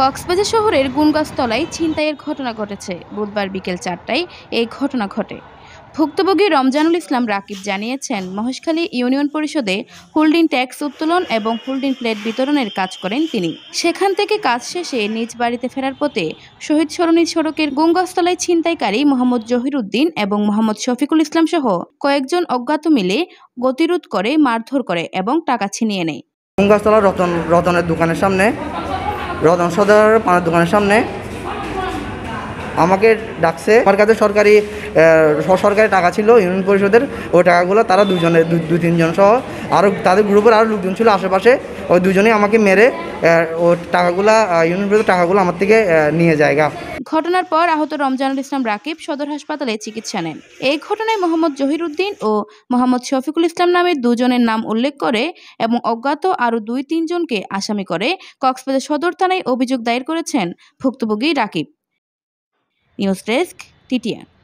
কক্সবাজার শহরের গুনগাছতলায় ছিনতাইয়ের ঘটনা ঘটেছে বুধবার বিকেল চারটায় এই ঘটনা ঘটে ভুক্তভোগী রমজানুল ইসলাম রাকিব জানিয়েছেন মহেশখালী ইউনিয়ন পরিষদে হোল্ডিং ট্যাক্স উত্তোলন এবং হোল্ডিং প্লেট বিতরণের কাজ করেন তিনি সেখান থেকে কাজ শেষে নিজ বাড়িতে ফেরার পথে শহীদ সরণী সড়কের গঙ্গাস্থলায় ছিনতাইকারী মোহাম্মদ জহিরুদ্দিন এবং মোহাম্মদ শফিকুল ইসলাম সহ কয়েকজন অজ্ঞাত মিলে গতিরোধ করে মারধর করে এবং টাকা ছিনিয়ে নেয় গঙ্গাস্থলা রতন রতনের দোকানের সামনে রতন সদর পানার দোকানের সামনে আমাকে ডাকছে আমার কাছে সরকারি সরকারি টাকা ছিল ইউনিয়ন পরিষদের ওই টাকাগুলো তারা দুজনে দু তিনজন সহ আরও তাদের গ্রুপের আরও লোকজন ছিল আশেপাশে ওই দুজনেই আমাকে মেরে ও টাকাগুলা ইউনিভার্সিটির টাকাগুলো আমার থেকে নিয়ে যায়গা ঘটনার পর আহত রমজানুল ইসলাম রাকিব সদর হাসপাতালে চিকিৎসা নেন এই ঘটনায় মোহাম্মদ জহিরুদ্দিন ও মোহাম্মদ শফিকুল ইসলাম নামে দুজনের নাম উল্লেখ করে এবং অজ্ঞাত আরও দুই তিনজনকে আসামি করে কক্সবাজার সদর থানায় অভিযোগ দায়ের করেছেন ভুক্তভোগী রাকিব নিউজ ডেস্ক টিটিয়া